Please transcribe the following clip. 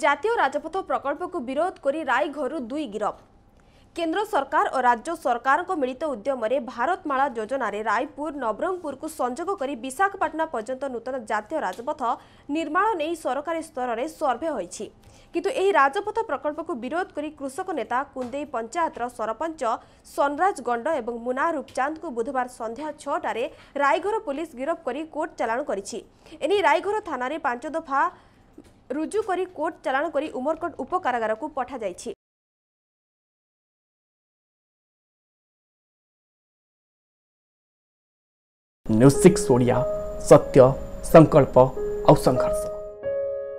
ଜାତୀୟ ରାଜପଥ ପ୍ରକଳ୍ପକୁ ବିରୋଧ କରି ରାଇଘରୁ ଦୁଇ ଗିରଫ କେନ୍ଦ୍ର ସରକାର ଓ ରାଜ୍ୟ ସରକାରଙ୍କ ମିଳିତ ଉଦ୍ୟମରେ ଭାରତମାଳା ଯୋଜନାରେ ରାୟପୁର ନବରଙ୍ଗପୁରକୁ ସଂଯୋଗ କରି ବିଶାଖପାଟଣା ପର୍ଯ୍ୟନ୍ତ ନୂତନ ଜାତୀୟ ରାଜପଥ ନିର୍ମାଣ ନେଇ ସରକାରୀ ସ୍ତରରେ ସର୍ଭେ ହୋଇଛି କିନ୍ତୁ ଏହି ରାଜପଥ ପ୍ରକଳ୍ପକୁ ବିରୋଧ କରି କୃଷକ ନେତା କୁନ୍ଦେଇ ପଞ୍ଚାୟତର ସରପଞ୍ଚ ସନରାଜ ଗଣ୍ଡ ଏବଂ ମୁନା ରୂପଚାନ୍ଦଙ୍କୁ ବୁଧବାର ସନ୍ଧ୍ୟା ଛଅଟାରେ ରାଇଘର ପୁଲିସ୍ ଗିରଫ କରି କୋର୍ଟ ଚାଲାଣ କରିଛି ଏନେଇ ରାଇଘର ଥାନାରେ ପାଞ୍ଚ ଦଫା ରୁଜୁ କରି କୋର୍ଟ ଚାଲାଣ କରି ଉମରକୋଟ ଉପକାରାଗାରକୁ ପଠାଯାଇଛି ନ୍ୟୁଜ୍ ସିକ୍ସ ଓଡ଼ିଆ ସତ୍ୟ ସଂକଳ୍ପ ଆଉ ସଂଘର୍ଷ